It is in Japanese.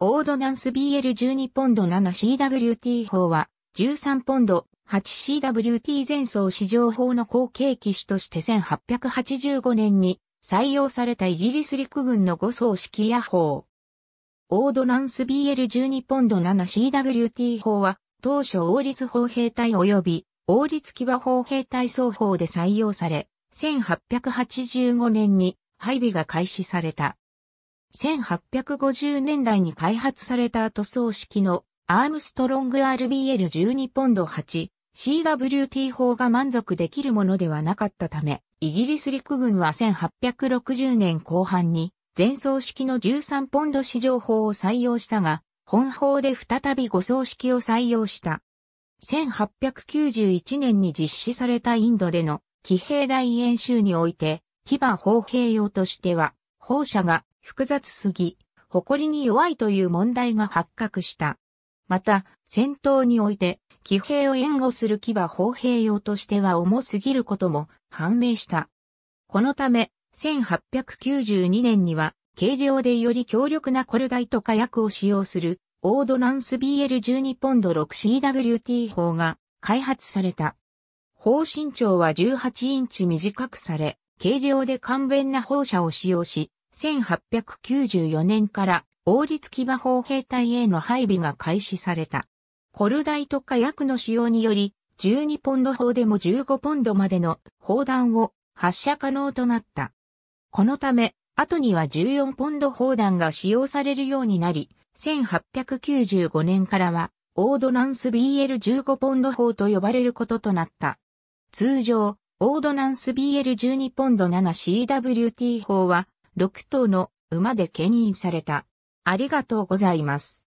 オードナンス BL12 ポンド 7CWT 法は13ポンド 8CWT 前走市場法の後継機種として1885年に採用されたイギリス陸軍の5層式野法。オードナンス BL12 ポンド 7CWT 法は当初王立砲兵隊及び王立騎馬砲兵隊双方で採用され、1885年に配備が開始された。1850年代に開発された塗装式のアームストロング RBL12 ポンド 8CWT 砲が満足できるものではなかったため、イギリス陸軍は1860年後半に前装式の13ポンド市場砲を採用したが、本砲で再び5装式を採用した。1891年に実施されたインドでの騎兵大演習において、騎馬砲兵用としては、砲車が複雑すぎ、誇りに弱いという問題が発覚した。また、戦闘において、騎兵を援護する騎馬砲兵用としては重すぎることも判明した。このため、1892年には、軽量でより強力なコルダイト火薬を使用する、オードランス BL12 ポンド 6CWT 砲が開発された。砲身長は18インチ短くされ、軽量で簡便な砲車を使用し、1894年から王立騎馬砲兵隊への配備が開始された。コルダイ特火薬の使用により、12ポンド砲でも15ポンドまでの砲弾を発射可能となった。このため、後には14ポンド砲弾が使用されるようになり、1895年からは、オードナンス BL15 ポンド砲と呼ばれることとなった。通常、オードナンス BL12 ポンド 7CWT 砲は、6頭の馬で牽引された。ありがとうございます。